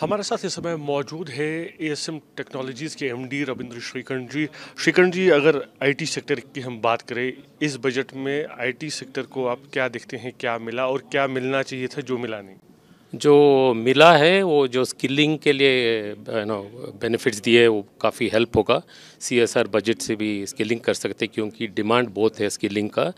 हमारे साथ इस समय मौजूद है एएसएम टेक्नोलॉजीज़ के एमडी रविंद्र श्रीकंड जी श्रीकंड जी अगर आईटी सेक्टर की हम बात करें इस बजट में आईटी सेक्टर को आप क्या देखते हैं क्या मिला और क्या मिलना चाहिए था जो मिला नहीं जो मिला है वो जो स्किलिंग के लिए नो बेनिफिट्स दिए वो काफ़ी हेल्प होगा सीएसआर बजट से भी स्किलिंग कर सकते क्योंकि डिमांड बहुत है स्किलिंग का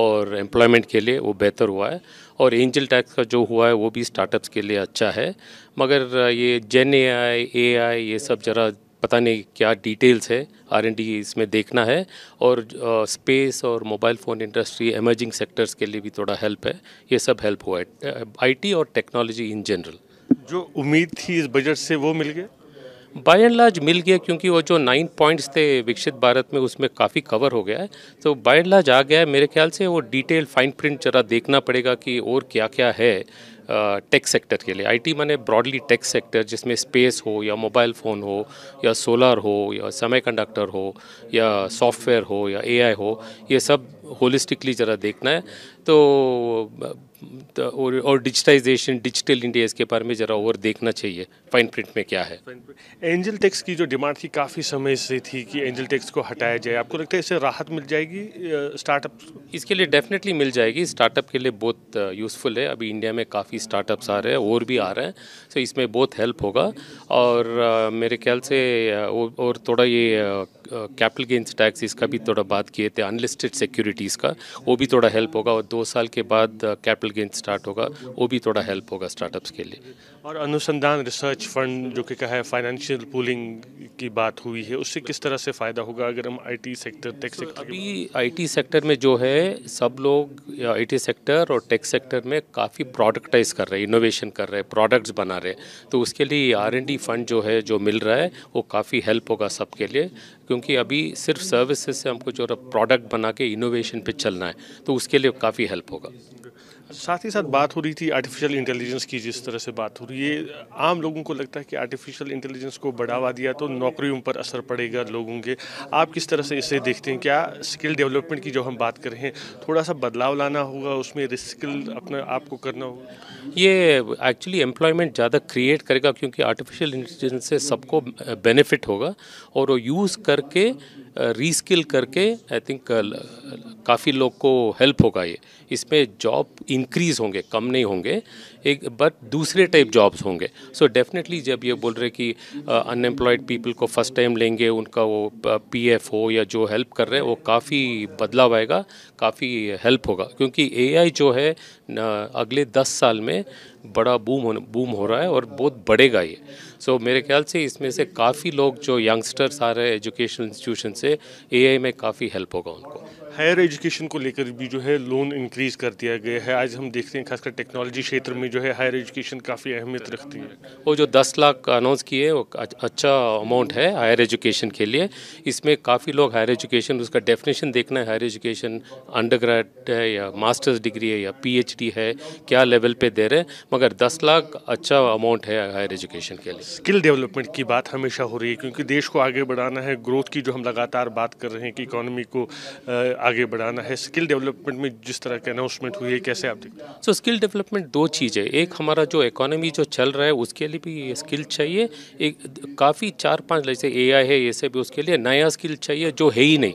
और एम्प्लॉयमेंट के लिए वो बेहतर हुआ है और एंजल टैक्स का जो हुआ है वो भी स्टार्टअप्स के लिए अच्छा है मगर ये जेन ए आई ए आई ये सब ज़रा पता नहीं क्या डिटेल्स है आर डी इसमें देखना है और स्पेस और mobile phone industry emerging sectors के लिए भी थोड़ा हेल्प है ये सब हेल्प हुआ है आईटी और टेक्नोलॉजी इन जनरल जो उम्मीद थी इस बजट से वो मिल गया बाई एंड लार्ज मिल गया क्योंकि वो जो नाइन पॉइंट्स थे विकसित भारत में उसमें काफ़ी कवर हो गया है तो बाई एंड लार्ज आ गया है मेरे ख्याल से वो डिटेल फाइन प्रिंट जरा देखना पड़ेगा कि और क्या क्या है टेक सेक्टर के लिए आईटी माने ब्रॉडली टेक सेक्टर जिसमें स्पेस हो या मोबाइल फ़ोन हो या सोलर हो या सेमीकंडक्टर हो या सॉफ्टवेयर हो या एआई हो ये सब होलिस्टिकली ज़रा देखना है तो, तो और डिजिटाइजेशन डिजिटल इंडिया इसके बारे में ज़रा और देखना चाहिए फाइन प्रिंट में क्या है एंजल टैक्स की जो डिमांड थी काफ़ी समय से थी कि एंजल टैक्स को हटाया जाए आपको लगता है इससे राहत मिल जाएगी स्टार्टअप इसके लिए डेफिनेटली मिल जाएगी स्टार्टअप के लिए बहुत यूज़फुल है अभी इंडिया में काफ़ी स्टार्टअप्स आ रहे हैं और भी आ रहे हैं सो इसमें बहुत हेल्प होगा और मेरे ख्याल से और थोड़ा ये कैपिटल गेंस टैक्स इसका भी थोड़ा बात किए थे अनलिस्टेड सिक्योरिटीज़ का वो भी थोड़ा हेल्प होगा और दो साल के बाद कैपिटल गेंस स्टार्ट होगा वो भी थोड़ा हेल्प होगा स्टार्टअप्स के लिए और अनुसंधान रिसर्च फंड जो कि कहा है फाइनेंशियल पूलिंग की बात हुई है उससे किस तरह से फ़ायदा होगा अगर हम IT sector tech so, sector अभी आईटी सेक्टर में जो है सब लोग आईटी सेक्टर और टेक सेक्टर में काफ़ी प्रोडक्टाइज कर रहे हैं इनोवेशन कर रहे हैं प्रोडक्ट्स बना रहे हैं तो उसके लिए आर फंड जो है जो मिल रहा है वो काफ़ी हेल्प होगा सबके लिए क्योंकि अभी सिर्फ सर्विसेज से हमको जो प्रोडक्ट बना के इनोवेशन पे चलना है तो उसके लिए काफ़ी हेल्प होगा साथ ही साथ बात हो रही थी आर्टिफिशियल इंटेलिजेंस की जिस तरह से बात हो रही है आम लोगों को लगता है कि आर्टिफिशियल इंटेलिजेंस को बढ़ावा दिया तो नौकरियों पर असर पड़ेगा लोगों के आप किस तरह से इसे देखते हैं क्या स्किल डेवलपमेंट की जो हम बात कर रहे हैं थोड़ा सा बदलाव लाना होगा उसमें रिस्किल अपना आपको करना होगा ये एक्चुअली एम्प्लॉयमेंट ज़्यादा क्रिएट करेगा क्योंकि आर्टिफिशियल इंटेलिजेंस से सबको बेनिफिट होगा और वो यूज़ करके रीस्किल करके आई थिंक काफ़ी लोग को हेल्प होगा ये इसमें जॉब इंक्रीज़ होंगे कम नहीं होंगे एक बट दूसरे टाइप जॉब्स होंगे सो so डेफिनेटली जब ये बोल रहे कि अनएम्प्लॉयड पीपल को फर्स्ट टाइम लेंगे उनका वो एफ हो या जो हेल्प कर रहे हैं वो काफ़ी बदलाव आएगा काफ़ी हेल्प होगा क्योंकि एआई जो है अगले दस साल में बड़ा बूम हो बूम हो रहा है और बहुत बढ़ेगा ये सो so, मेरे ख्याल से इसमें से काफ़ी लोग जो यंगस्टर्स आ रहे हैं एजुकेशन इंस्टीट्यूशन से एआई में काफ़ी हेल्प होगा उनको हायर एजुकेशन को लेकर भी जो है लोन इंक्रीज कर दिया गया है आज हम देखते हैं खासकर टेक्नोलॉजी क्षेत्र में जो है हायर एजुकेशन काफ़ी अहमियत रखती है वो जो दस लाख अनाउंस किए वो अच्छा अमाउंट है हायर एजुकेशन के लिए इसमें काफ़ी लोग हायर एजुकेशन उसका डेफिनेशन देखना है हायर एजुकेशन अंडर है या मास्टर्स डिग्री है या पी है क्या लेवल पर दे रहे हैं मगर दस लाख अच्छा अमाउंट है हायर एजुकेशन के लिए स्किल डेवलपमेंट की बात हमेशा हो रही है क्योंकि देश को आगे बढ़ाना है ग्रोथ की जो हम लगातार बात कर रहे हैं कि इकोनॉमी को आगे बढ़ाना है स्किल डेवलपमेंट में जिस तरह के अनाउंसमेंट हुई है कैसे आप देखते हैं सो स्किल डेवलपमेंट दो चीज़ है एक हमारा जो इकोनॉमी जो चल रहा है उसके लिए भी स्किल चाहिए एक काफ़ी चार पाँच जैसे ए है ये सब उसके लिए नया स्किल चाहिए जो है ही नहीं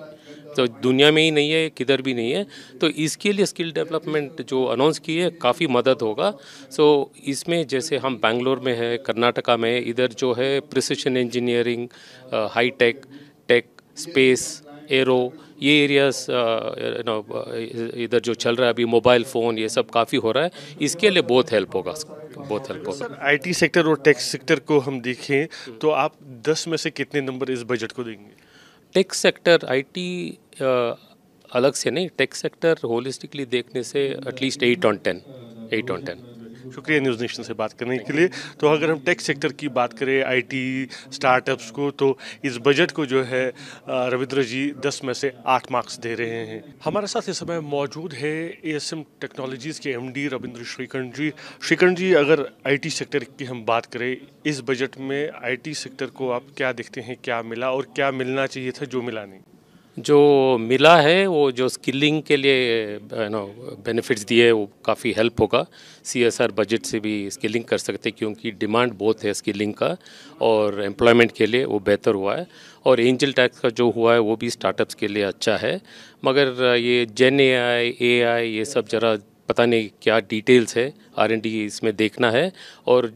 तो दुनिया में ही नहीं है किधर भी नहीं है तो इसके लिए स्किल डेवलपमेंट जो अनाउंस की है काफ़ी मदद होगा सो इसमें जैसे हम बैंगलोर में है कर्नाटका में इधर जो है precision engineering high tech tech space aero ये एरियाज नो uh, uh, इधर जो चल रहा है अभी मोबाइल फ़ोन ये सब काफ़ी हो रहा है इसके लिए बहुत हेल्प होगा बहुत हेल्प होगा आईटी सेक्टर और टेक सेक्टर को हम देखें तो आप दस में से कितने नंबर इस बजट को देंगे टेक सेक्टर आईटी अलग से नहीं टेक सेक्टर होलिस्टिकली देखने से at least eight on ten eight on ten शुक्रिया न्यूज़ नेशन से बात करने के लिए तो अगर हम टेक सेक्टर की बात करें आईटी स्टार्टअप्स को तो इस बजट को जो है रविंद्र जी दस में से आठ मार्क्स दे रहे हैं हमारे साथ इस समय मौजूद है ए टेक्नोलॉजीज़ के एम डी रविंद्र श्रीकंठ जी श्रीकंठ जी अगर आई सेक्टर की हम बात करें इस बजट में आई सेक्टर को आप क्या देखते हैं क्या मिला और क्या मिलना चाहिए था जो मिला नहीं जो मिला है वो जो स्किलिंग के लिए नो बेनिफिट्स दिए वो काफ़ी हेल्प होगा सीएसआर बजट से भी स्किलिंग कर सकते क्योंकि डिमांड बहुत है स्किलिंग का और एम्प्लॉयमेंट के लिए वो बेहतर हुआ है और एंजल टैक्स का जो हुआ है वो भी स्टार्टअप्स के लिए अच्छा है मगर ये जेन ए आई ए आई ये सब ज़रा पता नहीं क्या डिटेल्स है आर डी इसमें देखना है और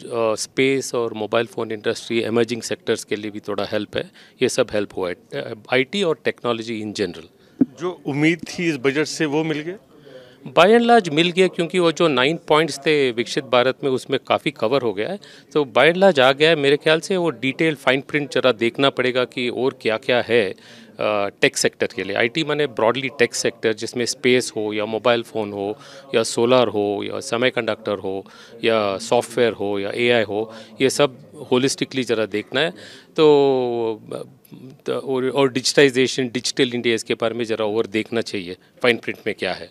स्पेस और mobile phone industry emerging sectors के लिए भी थोड़ा हेल्प है ये सब हेल्प हुआ है आईटी और टेक्नोलॉजी इन जनरल जो उम्मीद थी इस बजट से वो मिल गया बाई एंड लार्ज मिल गया क्योंकि वो जो नाइन पॉइंट्स थे विकसित भारत में उसमें काफ़ी कवर हो गया है तो बाई एंड लार्ज आ गया है मेरे ख्याल से वो डिटेल फाइन प्रिंट जरा देखना पड़ेगा कि और क्या क्या है टेक सेक्टर के लिए आईटी माने ब्रॉडली टेक सेक्टर जिसमें स्पेस हो या मोबाइल फ़ोन हो या सोलर हो या सेमीकंडक्टर हो या सॉफ्टवेयर हो या एआई हो ये सब होलिस्टिकली ज़रा देखना है तो, तो और डिजिटाइजेशन डिजिटल इंडिया इसके बारे में ज़रा और देखना चाहिए फाइन प्रिंट में क्या है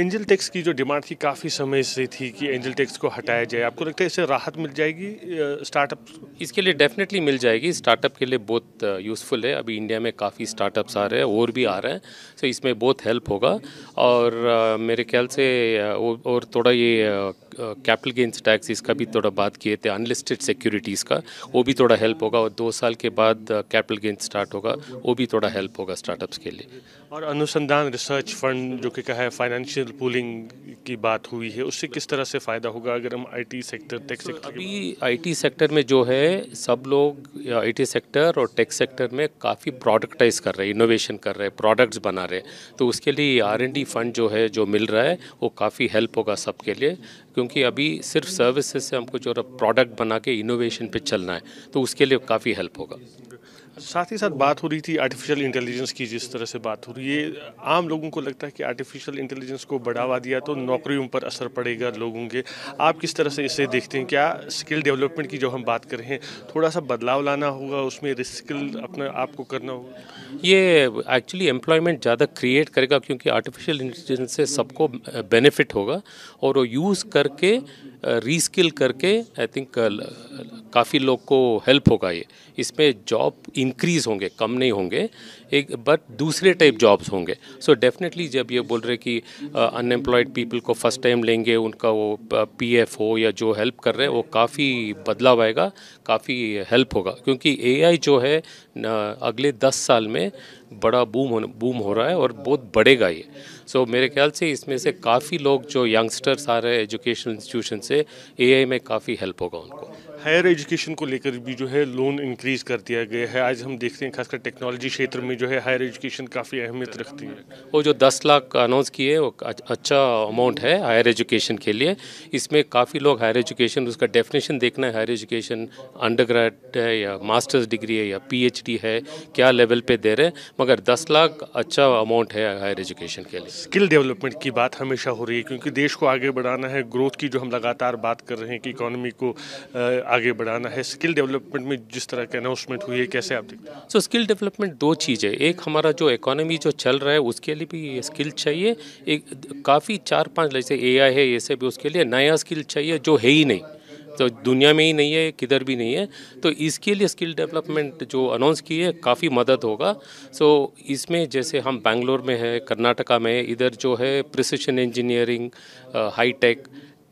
एंजल टैक्स की जो डिमांड थी काफ़ी समय से थी कि एंजल टैक्स को हटाया जाए आपको लगता है इससे राहत मिल जाएगी स्टार्टअप इसके लिए डेफिनेटली मिल जाएगी स्टार्टअप के लिए बहुत यूज़फुल है अभी इंडिया में काफ़ी स्टार्टअप्स आ रहे हैं और भी आ रहे हैं सो इसमें बहुत हेल्प होगा और मेरे ख्याल से और थोड़ा ये कैपिटल गेंस टैक्स इसका भी थोड़ा बात किए थे अनलिस्टेड सिक्योरिटीज़ का वो भी थोड़ा हेल्प होगा और दो साल के बाद कैपिटल गेंस स्टार्ट होगा वो भी थोड़ा हेल्प होगा स्टार्टअप्स के लिए और अनुसंधान रिसर्च फंड जो कि कहा है फाइनेंशियल पूलिंग की बात हुई है उससे किस तरह से फ़ायदा होगा अगर हम आईटी सेक्टर टेक सेक्टर अभी आईटी सेक्टर में जो है सब लोग आईटी सेक्टर और टेक सेक्टर में काफ़ी प्रोडक्टाइज कर रहे हैं इनोवेशन कर रहे हैं प्रोडक्ट्स बना रहे हैं तो उसके लिए आर एन डी फंड जो है जो मिल रहा है वो काफ़ी हेल्प होगा सबके लिए क्योंकि अभी सिर्फ सर्विसेज से हमको जो प्रोडक्ट बना के इनोवेशन पे चलना है तो उसके लिए काफ़ी हेल्प होगा साथ ही साथ बात हो रही थी आर्टिफिशियल इंटेलिजेंस की जिस तरह से बात हो रही है आम लोगों को लगता है कि आर्टिफिशियल इंटेलिजेंस को बढ़ावा दिया तो नौकरियों पर असर पड़ेगा लोगों के आप किस तरह से इसे देखते हैं क्या स्किल डेवलपमेंट की जो हम बात कर रहे हैं थोड़ा सा बदलाव लाना होगा उसमें रिस्किल अपना आपको करना होगा ये एक्चुअली एम्प्लॉयमेंट ज़्यादा क्रिएट करेगा क्योंकि आर्टिफिशियल इंटेलिजेंस से सबको बेनिफिट होगा और वो यूज़ करके रीस्किल करके आई थिंक काफ़ी लोग को हेल्प होगा ये इसमें जॉब इंक्रीज़ होंगे कम नहीं होंगे एक बट दूसरे टाइप जॉब्स होंगे सो so डेफिनेटली जब ये बोल रहे कि अनएम्प्लॉयड uh, पीपल को फर्स्ट टाइम लेंगे उनका वो पीएफ uh, हो या जो हेल्प कर रहे हैं वो काफ़ी बदलाव आएगा काफ़ी हेल्प होगा क्योंकि एआई जो है अगले दस साल में बड़ा बूम हो बूम हो रहा है और बहुत बढ़ेगा ये सो so, मेरे ख्याल से इसमें से काफ़ी लोग जो यंगस्टर्स आ रहे हैं एजुकेशन इंस्टीट्यूशन से एआई में काफ़ी हेल्प होगा उनको हायर एजुकेशन को लेकर भी जो है लोन इंक्रीज कर दिया गया है आज हम देखते हैं खासकर टेक्नोलॉजी क्षेत्र में जो है हायर एजुकेशन काफ़ी अहमियत रखती है वो जो दस लाख अनाउंस किए वो अच्छा अमाउंट है हायर एजुकेशन के लिए इसमें काफ़ी लोग हायर एजुकेशन उसका डेफिनेशन देखना है हायर एजुकेशन अंडर ग्रेड है या मास्टर्स डिग्री है या पी है क्या लेवल पर दे रहे हैं मगर दस लाख अच्छा अमाउंट है हायर एजुकेशन के लिए स्किल डेवलपमेंट की बात हमेशा हो रही है क्योंकि देश को आगे बढ़ाना है ग्रोथ की जो हम लगातार बात कर रहे हैं कि इकोनॉमी को आगे बढ़ाना है स्किल डेवलपमेंट में जिस तरह के अनाउंसमेंट हुई है कैसे आप देखते हैं सो स्किल डेवलपमेंट दो चीज़ है एक हमारा जो इकोनॉमी जो चल रहा है उसके लिए भी स्किल चाहिए एक काफ़ी चार पाँच जैसे ए है ये सब उसके लिए नया स्किल चाहिए जो है ही नहीं तो दुनिया में ही नहीं है किधर भी नहीं है तो इसके लिए स्किल डेवलपमेंट जो अनाउंस की है काफ़ी मदद होगा सो इसमें जैसे हम बैंगलोर में है कर्नाटका में इधर जो है precision engineering high tech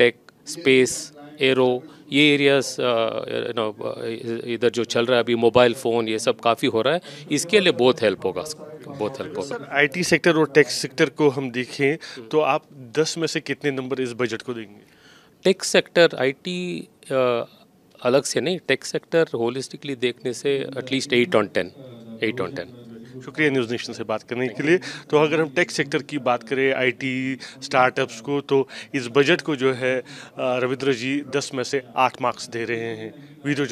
tech space aero ये एरियाज नो uh, uh, इधर जो चल रहा है अभी मोबाइल फ़ोन ये सब काफ़ी हो रहा है इसके लिए बहुत हेल्प होगा बहुत हेल्प होगा आईटी सेक्टर और टेक सेक्टर को हम देखें तो आप दस में से कितने नंबर इस बजट को देंगे टेक सेक्टर आईटी अलग से नहीं टेक सेक्टर होलिस्टिकली देखने से at least eight on ten eight on ten शुक्रिया न्यूज़ नेशन से बात करने के लिए तो अगर हम टेक सेक्टर की बात करें आईटी स्टार्टअप्स को तो इस बजट को जो है रविंद्र जी दस में से आठ मार्क्स दे रहे हैं वीडियो